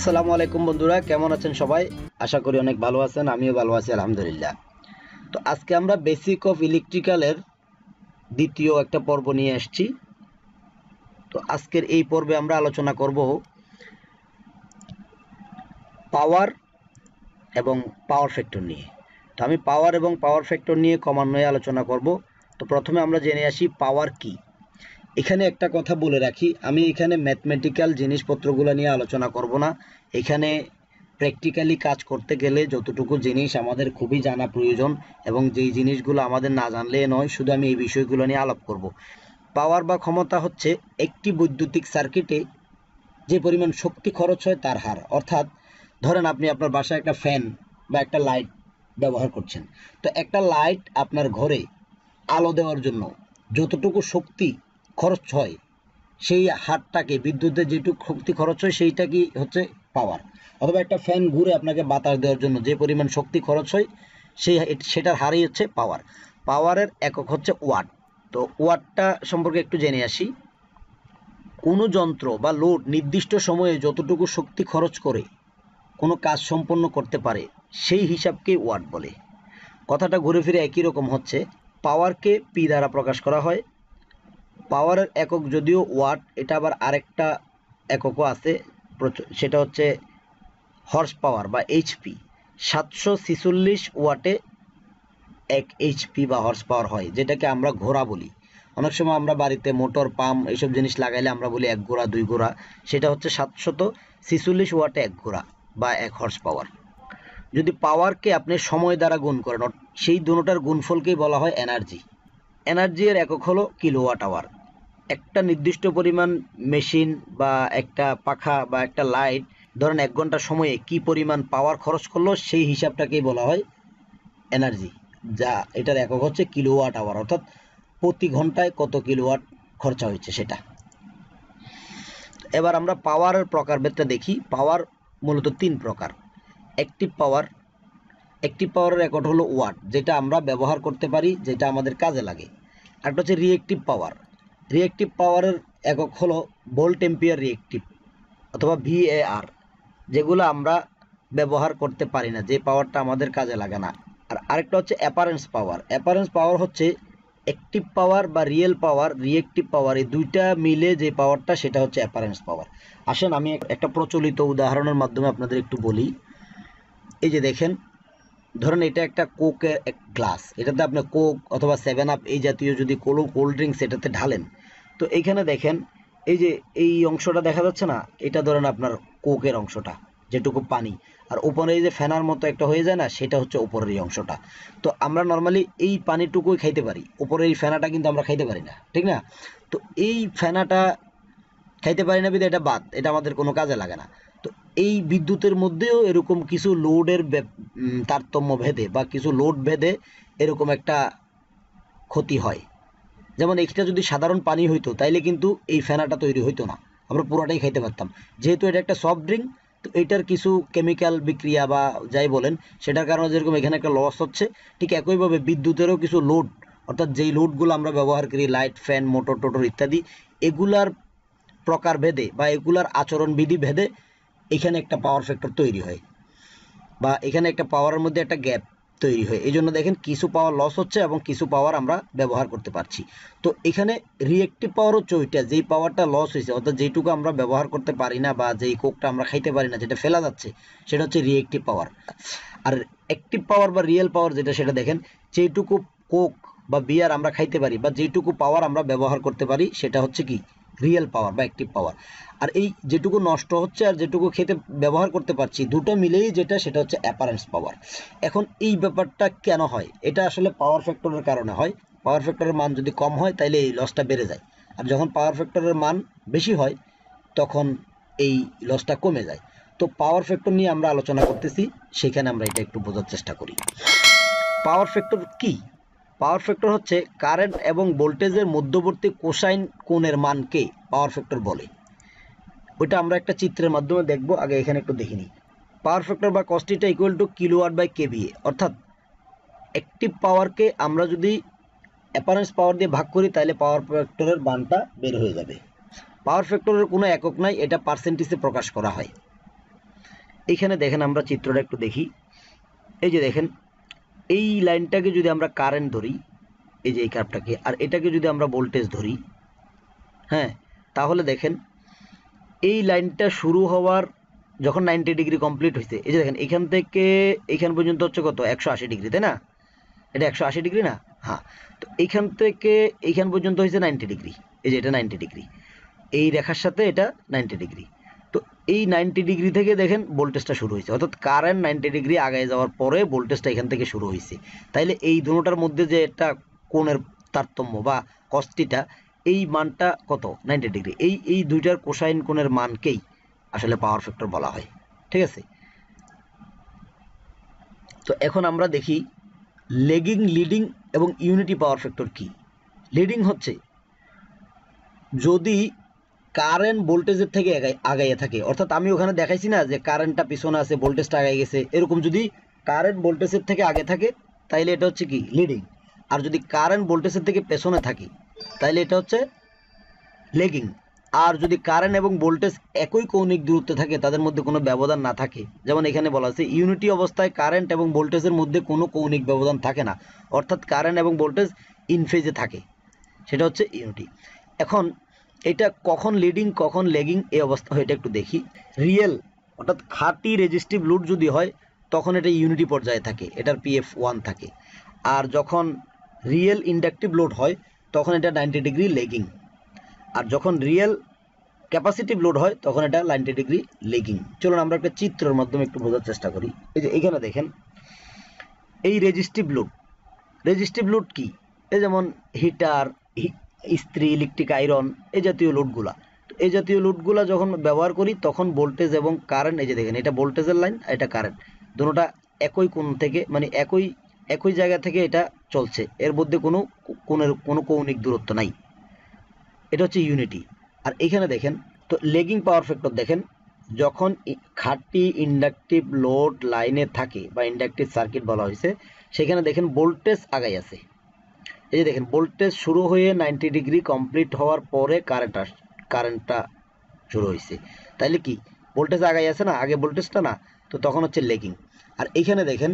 আসসালামু আলাইকুম বন্ধুরা কেমন আছেন সবাই আশা করি অনেক ভালো আছেন আমিও ভালো আছি আলহামদুলিল্লাহ তো আজকে আমরা বেসিক অফ ইলেকট্রিক্যালের দ্বিতীয় একটা পর্ব নিয়ে আসছি তো আজকের এই পর্বে আমরা আলোচনা করব পাওয়ার এবং পাওয়ার ফ্যাক্টর নিয়ে তো আমি পাওয়ার এবং পাওয়ার ফ্যাক্টর নিয়ে ক্রমান্বয়ে আলোচনা করব তো প্রথমে আমরা জেনে আসি পাওয়ার কী এখানে একটা কথা বলে রাখি আমি এখানে ম্যাথমেটিক্যাল জিনিসপত্রগুলো নিয়ে আলোচনা করব না এখানে প্র্যাকটিক্যালি কাজ করতে গেলে যতটুকু জিনিস আমাদের খুবই জানা প্রয়োজন এবং যেই জিনিসগুলো আমাদের না জানলে নয় শুধু আমি এই বিষয়গুলো নিয়ে আলাপ করব। পাওয়ার বা ক্ষমতা হচ্ছে একটি বৈদ্যুতিক সার্কিটে যে পরিমাণ শক্তি খরচ হয় তার হার অর্থাৎ ধরেন আপনি আপনার বাসায় একটা ফ্যান বা একটা লাইট ব্যবহার করছেন তো একটা লাইট আপনার ঘরে আলো দেওয়ার জন্য যতটুকু শক্তি খরচ হয় সেই হাতটাকে বিদ্যুতের যেটুকু শক্তি খরচ হয় সেইটা কি হচ্ছে পাওয়ার অথবা একটা ফ্যান ঘুরে আপনাকে বাতাস দেওয়ার জন্য যে পরিমাণ শক্তি খরচ হয় সেই সেটার হারই হচ্ছে পাওয়ার পাওয়ারের একক হচ্ছে ওয়াট তো ওয়াটটা সম্পর্কে একটু জেনে আসি কোনো যন্ত্র বা লোড নির্দিষ্ট সময়ে যতটুকু শক্তি খরচ করে কোনো কাজ সম্পন্ন করতে পারে সেই হিসাবকে ওয়াট বলে কথাটা ঘুরে ফিরে একই রকম হচ্ছে পাওয়ারকে পি দ্বারা প্রকাশ করা হয় পাওয়ারের একক যদিও ওয়াট এটা আবার আরেকটা এককও আছে সেটা হচ্ছে হর্স পাওয়ার বা এইচপি সাতশো ছিচল্লিশ ওয়াটে এক এইচপি বা হর্স পাওয়ার হয় যেটাকে আমরা ঘোড়া বলি অনেক সময় আমরা বাড়িতে মোটর পাম্প এইসব জিনিস লাগাইলে আমরা বলি এক ঘোড়া দুই ঘোড়া সেটা হচ্ছে সাতশত ছিচল্লিশ ওয়াটে এক ঘোড়া বা এক হর্স পাওয়ার যদি পাওয়ারকে আপনি সময় দ্বারা গুণ করেন সেই দুটার গুণফলকেই বলা হয় এনার্জি এনার্জির একক হলো কিলোওয়াট আওয়ার একটা নির্দিষ্ট পরিমাণ মেশিন বা একটা পাখা বা একটা লাইট ধরেন এক ঘন্টা সময়ে কি পরিমাণ পাওয়ার খরচ করলো সেই হিসাবটাকেই বলা হয় এনার্জি যা এটার একক হচ্ছে কিলোওয়াট আওয়ার অর্থাৎ প্রতি ঘন্টায় কত কিলোওয়াট খরচা হয়েছে সেটা এবার আমরা পাওয়ারের প্রকারভেদটা দেখি পাওয়ার মূলত তিন প্রকার অ্যাক্টিভ পাওয়ার অ্যাক্টিভ পাওয়ারের রেকর্ড হলো ওয়াট যেটা আমরা ব্যবহার করতে পারি যেটা আমাদের কাজে লাগে একটা হচ্ছে রিয়েক্টিভ পাওয়ার রিয়েক্টিভ পাওয়ারের একক হলো ভোল্ট এম্পিয়ার রিয়েক্টিভ অথবা ভিএআর যেগুলো আমরা ব্যবহার করতে পারি না যে পাওয়ারটা আমাদের কাজে লাগে না আর আরেকটা হচ্ছে অ্যাপারেন্স পাওয়ার অ্যাপারেন্স পাওয়ার হচ্ছে অ্যাক্টিভ পাওয়ার বা রিয়েল পাওয়ার রিয়েক্টিভ পাওয়ার এই দুইটা মিলে যে পাওয়ারটা সেটা হচ্ছে অ্যাপারেন্স পাওয়ার আসেন আমি একটা প্রচলিত উদাহরণের মাধ্যমে আপনাদের একটু বলি এই যে দেখেন ধরেন এটা একটা কোক এক গ্লাস এটাতে আপনি কোক অথবা সেভেন আপ এই জাতীয় যদি কোনো কোল্ড ড্রিঙ্কস এটাতে ঢালেন তো এইখানে দেখেন এই যে এই অংশটা দেখা যাচ্ছে না এটা ধরেন আপনার কোকের অংশটা যেটুকু পানি আর উপরে এই যে ফেনার মতো একটা হয়ে যায় না সেটা হচ্ছে উপরের এই অংশটা তো আমরা নর্মালি এই পানিটুকুই খাইতে পারি উপরের এই ফেনাটা কিন্তু আমরা খাইতে পারি না ঠিক না তো এই ফেনাটা খাইতে পারি না বিধে এটা বাদ এটা আমাদের কোনো কাজে লাগে না এই বিদ্যুতের মধ্যেও এরকম কিছু লোডের তারতম্য ভেদে বা কিছু লোড ভেদে এরকম একটা ক্ষতি হয় যেমন এটা যদি সাধারণ পানি হইতো তাইলে কিন্তু এই ফেনাটা তৈরি হইতো না আমরা পুরাটাই খাইতে পারতাম যেহেতু এটা একটা সফট ড্রিঙ্ক তো এটার কিছু কেমিক্যাল বিক্রিয়া বা যাই বলেন সেটার কারণে যেরকম এখানে একটা লস হচ্ছে ঠিক একইভাবে বিদ্যুতেরও কিছু লোড অর্থাৎ যেই লোডগুলো আমরা ব্যবহার করি লাইট ফ্যান মোটর টোটর ইত্যাদি এগুলার প্রকার ভেদে বা এগুলার আচরণবিধি ভেদে এখানে একটা পাওয়ার ফ্যাক্টর তৈরি হয় বা এখানে একটা পাওয়ারের মধ্যে একটা গ্যাপ তৈরি হয় এই জন্য দেখেন কিছু পাওয়ার লস হচ্ছে এবং কিছু পাওয়ার আমরা ব্যবহার করতে পারছি তো এখানে রিয়েক্টিভ পাওয়ার হচ্ছে ওইটা যেই পাওয়ারটা লস হয়েছে অর্থাৎ যেইটুকু আমরা ব্যবহার করতে পারি না বা যেই কোকটা আমরা খাইতে পারি না যেটা ফেলা যাচ্ছে সেটা হচ্ছে রিয়েক্টিভ পাওয়ার আর অ্যাক্টিভ পাওয়ার বা রিয়েল পাওয়ার যেটা সেটা দেখেন যেইটুকু কোক বা বিয়ার আমরা খাইতে পারি বা যেইটুকু পাওয়ার আমরা ব্যবহার করতে পারি সেটা হচ্ছে কি রিয়েল পাওয়ার বা অ্যাক্টিভ পাওয়ার আর এই যেটুকু নষ্ট হচ্ছে আর যেটুকু খেতে ব্যবহার করতে পারছি দুটো মিলেই যেটা সেটা হচ্ছে অ্যাপারেন্স পাওয়ার এখন এই ব্যাপারটা কেন হয় এটা আসলে পাওয়ার ফ্যাক্টরের কারণে হয় পাওয়ার ফ্যাক্টরের মান যদি কম হয় তাহলে এই লসটা বেড়ে যায় আর যখন পাওয়ার ফ্যাক্টরের মান বেশি হয় তখন এই লসটা কমে যায় তো পাওয়ার ফ্যাক্টর নিয়ে আমরা আলোচনা করতেছি সেখানে আমরা এটা একটু বোঝার চেষ্টা করি পাওয়ার ফ্যাক্টর কী পাওয়ার ফ্যাক্টর হচ্ছে কারেন্ট এবং ভোল্টেজের মধ্যবর্তী কোসাইন কোণের মানকে পাওয়ার ফ্যাক্টর বলে ওইটা আমরা একটা চিত্রের মাধ্যমে দেখব আগে এখানে একটু দেখিনি পাওয়ার ফ্যাক্টর বা কস্টিটা equal to kilo kilowatt by KVA অর্থাৎ অ্যাক্টিভ পাওয়ারকে আমরা যদি অ্যাপারেন্স পাওয়ার দিয়ে ভাগ করি তাহলে পাওয়ার ফ্যাক্টরের মানটা বের হয়ে যাবে পাওয়ার ফ্যাক্টরের কোনো একক নাই এটা পার্সেন্টেজে প্রকাশ করা হয় এখানে দেখেন আমরা চিত্রটা একটু দেখি এই যে দেখেন এই লাইনটাকে যদি আমরা কারেন্ট ধরি এই যে এই কার্ভটাকে আর এটাকে যদি আমরা ভোল্টেজ ধরি হ্যাঁ তাহলে দেখেন এই লাইনটা শুরু হওয়ার যখন নাইনটি ডিগ্রি কমপ্লিট হয়েছে এই যে দেখেন এখান থেকে এখান পর্যন্ত হচ্ছে কত একশো আশি ডিগ্রি তাই না এটা একশো আশি ডিগ্রি না হ্যাঁ তো এইখান থেকে এইখান পর্যন্ত হয়েছে নাইনটি ডিগ্রি এই যে এটা নাইনটি ডিগ্রি এই রেখার সাথে এটা নাইনটি ডিগ্রি এই নাইনটি ডিগ্রি থেকে দেখেন ভোল্টেজটা শুরু হয়েছে অর্থাৎ কারেন্ট নাইনটি ডিগ্রি আগায় যাওয়ার পরে ভোল্টেজটা এখান থেকে শুরু হয়েছে তাইলে এই দুটার মধ্যে যে একটা কোণের তারতম্য বা কস্টিটা এই মানটা কত নাইনটি ডিগ্রি এই এই দুইটার কোসাইন কোণের মানকেই আসলে পাওয়ার ফ্যাক্টর বলা হয় ঠিক আছে তো এখন আমরা দেখি লেগিং লিডিং এবং ইউনিটি পাওয়ার ফ্যাক্টর কি লিডিং হচ্ছে যদি কারেন্ট ভোল্টেজের থেকে আগাইয়ে থাকে অর্থাৎ আমি ওখানে দেখাইছি না যে কারেন্টটা পিছনে আছে ভোল্টেজটা আগাই গেছে এরকম যদি কারেন্ট ভোল্টেজের থেকে আগে থাকে তাইলে এটা হচ্ছে কি লিডিং আর যদি কারেন্ট ভোল্টেজের থেকে পেছনে থাকে তাইলে এটা হচ্ছে লেগিং আর যদি কারেন্ট এবং ভোল্টেজ একই কৌণিক দূরত্বে থাকে তাদের মধ্যে কোনো ব্যবধান না থাকে যেমন এখানে বলা আছে ইউনিটি অবস্থায় কারেন্ট এবং ভোল্টেজের মধ্যে কোনো কৌণিক ব্যবধান থাকে না অর্থাৎ কারেন্ট এবং ভোল্টেজ ইনফেজে থাকে সেটা হচ্ছে ইউনিটি এখন এটা কখন লিডিং কখন লেগিং এই অবস্থা হয় এটা একটু দেখি রিয়েল অর্থাৎ খাঁটি রেজিস্টিভ লুট যদি হয় তখন এটা ইউনিটি পর্যায়ে থাকে এটার পিএফ ওয়ান থাকে আর যখন রিয়েল ইন্ডাকটিভ লোড হয় তখন এটা নাইনটি ডিগ্রি লেগিং আর যখন রিয়েল ক্যাপাসিটিভ লোড হয় তখন এটা নাইনটি ডিগ্রি লেগিং চলুন আমরা একটা চিত্রের মাধ্যমে একটু বোঝার চেষ্টা করি এই যে এখানে দেখেন এই রেজিস্টিভ লোড রেজিস্টিভ লোড কি এই যেমন হিটার ইস্ত্রি ইলেকট্রিক আয়রন এ জাতীয় লোডগুলা এই জাতীয় লোডগুলা যখন ব্যবহার করি তখন ভোল্টেজ এবং কারেন্ট এই যে দেখেন এটা ভোল্টেজের লাইন এটা কারেন্ট দুটোটা একই কোণ থেকে মানে একই একই জায়গা থেকে এটা চলছে এর মধ্যে কোনো কোণের কোনো কৌণিক দূরত্ব নাই এটা হচ্ছে ইউনিটি আর এখানে দেখেন তো লেগিং পাওয়ার ফ্যাক্টর দেখেন যখন খাটটি ইন্ডাকটিভ লোড লাইনে থাকে বা ইন্ডাকটিভ সার্কিট বলা হয়েছে সেখানে দেখেন ভোল্টেজ আগাই আছে এই যে দেখেন ভোল্টেজ শুরু হয়ে নাইনটি ডিগ্রি কমপ্লিট হওয়ার পরে কারেন্ট আস কারেন্টটা শুরু হয়েছে তাইলে কি ভোল্টেজ আগাই আছে না আগে ভোল্টেজটা না তো তখন হচ্ছে লেগিং আর এইখানে দেখেন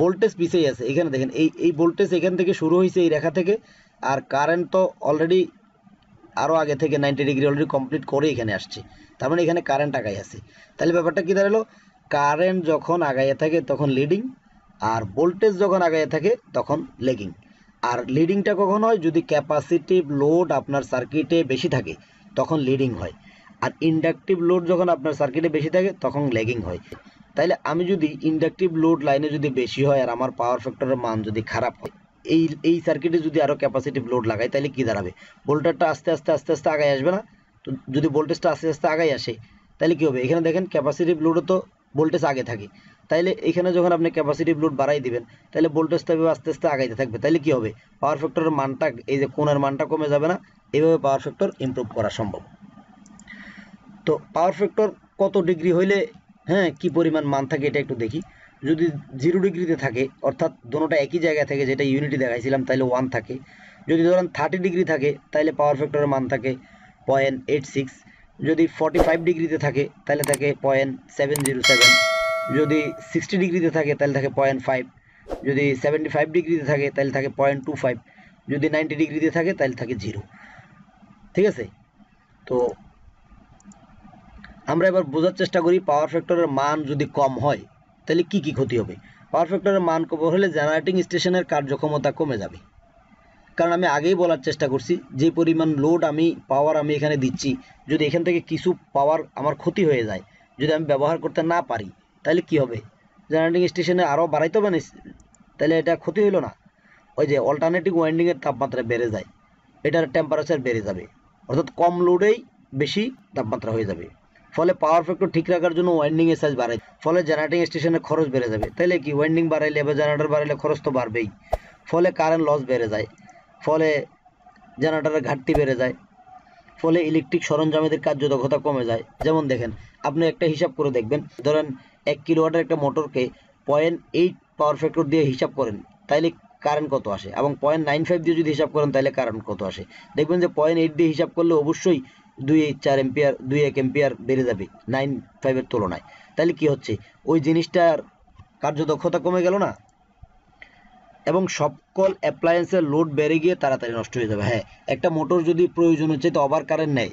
ভোল্টেজ পিছিয়ে আছে এখানে দেখেন এই এই ভোল্টেজ এখান থেকে শুরু হয়েছে এই রেখা থেকে আর কারেন্ট তো অলরেডি আরও আগে থেকে নাইনটি ডিগ্রি অলরেডি কমপ্লিট করে এখানে আসছে তার মানে এখানে কারেন্ট আগাই আছে তাহলে ব্যাপারটা কী দাঁড়ালো কারেন্ট যখন আগাইয়া থাকে তখন লিডিং আর ভোল্টেজ যখন আগাইয়া থাকে তখন লেগিং আর লিডিংটা কখন হয় যদি ক্যাপাসিটিভ লোড আপনার সার্কিটে বেশি থাকে তখন লিডিং হয় আর ইন্ডাকটিভ লোড যখন আপনার সার্কিটে বেশি থাকে তখন ল্যাগিং হয় তাইলে আমি যদি ইন্ডাকটিভ লোড লাইনে যদি বেশি হয় আর আমার পাওয়ার ফ্যাক্টরের মান যদি খারাপ হয় এই এই সার্কিটে যদি আরও ক্যাপাসিটিভ লোড লাগাই তাহলে কী দাঁড়াবে ভোল্টেজটা আস্তে আস্তে আস্তে আস্তে আগায় আসবে না তো যদি ভোল্টেজটা আস্তে আস্তে আগায় আসে তাহলে কী হবে এখানে দেখেন ক্যাপাসিটিভ লোডও তো ভোল্টেজ আগে থাকে তাইলে এখানে যখন আপনি ক্যাপাসিটিভ লোড বাড়াই দিবেন তাহলে ভোল্টেজটা এভাবে আস্তে আস্তে আগাইতে থাকবে তাইলে কি হবে পাওয়ার ফ্যাক্টরের মানটা এই যে কোণের মানটা কমে যাবে না এভাবে পাওয়ার ফ্যাক্টর ইম্প্রুভ করা সম্ভব তো পাওয়ার ফ্যাক্টর কত ডিগ্রি হইলে হ্যাঁ কি পরিমাণ মান থাকে এটা একটু দেখি যদি জিরো ডিগ্রিতে থাকে অর্থাৎ দোনোটা একই জায়গায় থাকে যেটা ইউনিটি দেখাইছিলাম তাহলে ওয়ান থাকে যদি ধরেন থার্টি ডিগ্রি থাকে তাহলে পাওয়ার ফ্যাক্টরের মান থাকে পয়েন্ট এইট সিক্স যদি ফর্টি ফাইভ ডিগ্রিতে থাকে তাহলে থাকে পয়েন্ট সেভেন জিরো সেভেন যদি সিক্সটি ডিগ্রিতে থাকে তাহলে থাকে পয়েন্ট ফাইভ যদি সেভেন্টি ফাইভ ডিগ্রিতে থাকে তাহলে থাকে পয়েন্ট টু ফাইভ যদি নাইনটি ডিগ্রিতে থাকে তাহলে থাকে জিরো ঠিক আছে তো আমরা এবার বোঝার চেষ্টা করি পাওয়ার ফ্যাক্টরের মান যদি কম হয় তাহলে কি কি ক্ষতি হবে পাওয়ার ফ্যাক্টরের মান কম হলে জেনারেটিং স্টেশনের কার্যক্ষমতা কমে যাবে কারণ আমি আগেই বলার চেষ্টা করছি যে পরিমাণ লোড আমি পাওয়ার আমি এখানে দিচ্ছি যদি এখান থেকে কিছু পাওয়ার আমার ক্ষতি হয়ে যায় যদি আমি ব্যবহার করতে না পারি তাহলে কি হবে জেনারেটিং স্টেশনে আরও বাড়াইতে হবে না তাহলে এটা ক্ষতি হইল না ওই যে অল্টারনেটিভ ওয়াইন্ডিংয়ের তাপমাত্রা বেড়ে যায় এটার টেম্পারেচার বেড়ে যাবে অর্থাৎ কম লোডেই বেশি তাপমাত্রা হয়ে যাবে ফলে পাওয়ার ফ্যাক্টর ঠিক রাখার জন্য ওয়াইন্ডিংয়ের সাইজ বাড়ায় ফলে জেনারেটিং স্টেশনের খরচ বেড়ে যাবে তাহলে কি ওয়াইন্ডিং বাড়াইলে বা জেনারেটর বাড়াইলে খরচ তো বাড়বেই ফলে কারেন্ট লস বেড়ে যায় ফলে জেনারেটরের ঘাটতি বেড়ে যায় ফলে ইলেকট্রিক সরঞ্জামেদের কার্যদক্ষতা কমে যায় যেমন দেখেন আপনি একটা হিসাব করে দেখবেন ধরেন এক কিলোওয়াটের একটা মোটরকে পয়েন্ট এইট পাওয়ার ফ্যাক্টর দিয়ে হিসাব করেন তাইলে কারেন্ট কত আসে এবং পয়েন্ট নাইন ফাইভ দিয়ে যদি হিসাব করেন তাহলে কারেন্ট কত আসে দেখবেন যে পয়েন্ট এইট দিয়ে হিসাব করলে অবশ্যই দুই চার এম্পিয়ার দুই এক এম্পিয়ার বেড়ে যাবে নাইন ফাইভের তুলনায় তাহলে কি হচ্ছে ওই জিনিসটার কার্যদক্ষতা কমে গেল না এবং সকল অ্যাপ্লায়েন্সের লোড বেড়ে গিয়ে তাড়াতাড়ি নষ্ট হয়ে যাবে হ্যাঁ একটা মোটর যদি প্রয়োজন হচ্ছে তো ওভার কারেন্ট নেয়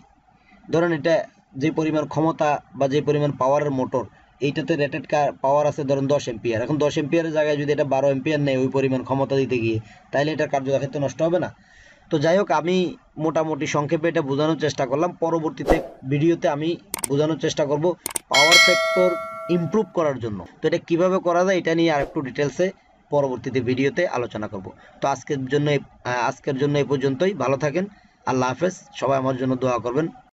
ধরেন এটা যে পরিমাণ ক্ষমতা বা যে পরিমাণ পাওয়ারের মোটর এইটাতে রেটেড পাওয়ার আছে ধরেন দশ এম্পিয়ার এখন দশ এম্পিয়ারের জায়গায় যদি এটা বারো এম্পিয়ার নেয় ওই পরিমাণ ক্ষমতা দিতে গিয়ে তাহলে এটার কার্যক্ষেত্র নষ্ট হবে না তো যাই হোক আমি মোটামুটি সংক্ষেপে এটা বোঝানোর চেষ্টা করলাম পরবর্তীতে ভিডিওতে আমি বোঝানোর চেষ্টা করব পাওয়ার ফ্যাক্টর ইমপ্রুভ করার জন্য তো এটা কীভাবে করা যায় এটা নিয়ে আর একটু ডিটেলসে পরবর্তীতে ভিডিওতে আলোচনা করব তো আজকের জন্য আজকের জন্য এ পর্যন্তই ভালো থাকেন আল্লাহ হাফেজ সবাই আমার জন্য দোয়া করবেন